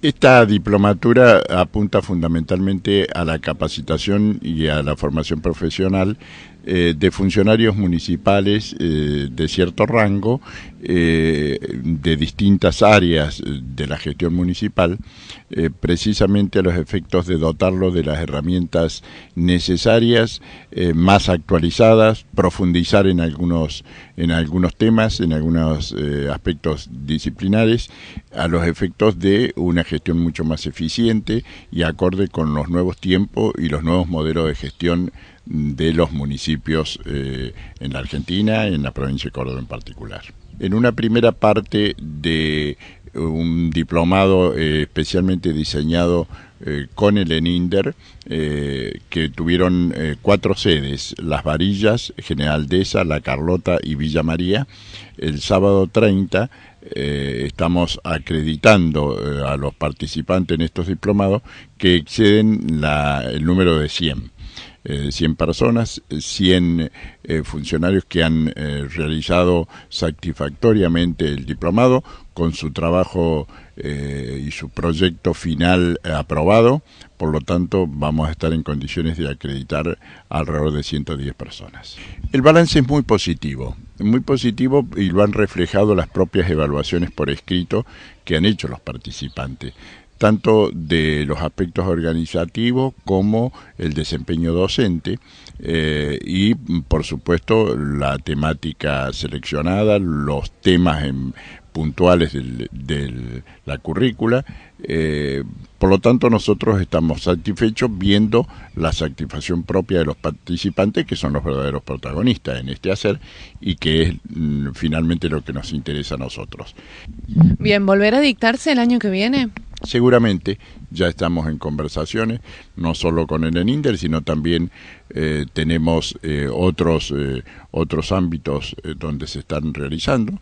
Esta diplomatura apunta fundamentalmente a la capacitación y a la formación profesional eh, de funcionarios municipales eh, de cierto rango, eh, de distintas áreas de la gestión municipal, precisamente a los efectos de dotarlo de las herramientas necesarias, más actualizadas, profundizar en algunos, en algunos temas, en algunos aspectos disciplinares, a los efectos de una gestión mucho más eficiente y acorde con los nuevos tiempos y los nuevos modelos de gestión de los municipios eh, en la Argentina, en la provincia de Córdoba en particular. En una primera parte de un diplomado eh, especialmente diseñado eh, con el ENINDER, que tuvieron cuatro sedes, Las Varillas, General Deza, La Carlota y Villa María. El sábado 30 estamos acreditando a los participantes en estos diplomados que exceden el número de 100 eh, 100 personas, 100 eh, funcionarios que han eh, realizado satisfactoriamente el diplomado con su trabajo eh, y su proyecto final aprobado. Por lo tanto, vamos a estar en condiciones de acreditar alrededor de 110 personas. El balance es muy positivo, muy positivo y lo han reflejado las propias evaluaciones por escrito que han hecho los participantes tanto de los aspectos organizativos como el desempeño docente eh, y por supuesto la temática seleccionada, los temas puntuales de la currícula. Eh, por lo tanto, nosotros estamos satisfechos viendo la satisfacción propia de los participantes, que son los verdaderos protagonistas en este hacer y que es mm, finalmente lo que nos interesa a nosotros. Bien, ¿volver a dictarse el año que viene? Seguramente ya estamos en conversaciones, no solo con el ENINDER, sino también eh, tenemos eh, otros, eh, otros ámbitos donde se están realizando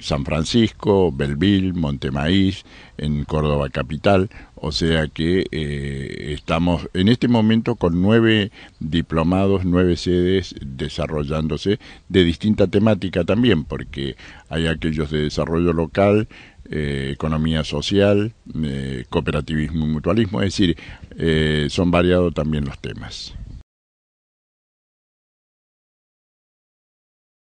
San Francisco, Belville, Montemaíz, en Córdoba Capital, o sea que eh, estamos en este momento con nueve diplomados, nueve sedes desarrollándose de distinta temática también, porque hay aquellos de desarrollo local, eh, economía social, eh, cooperativismo y mutualismo, es decir, son variados también los temas.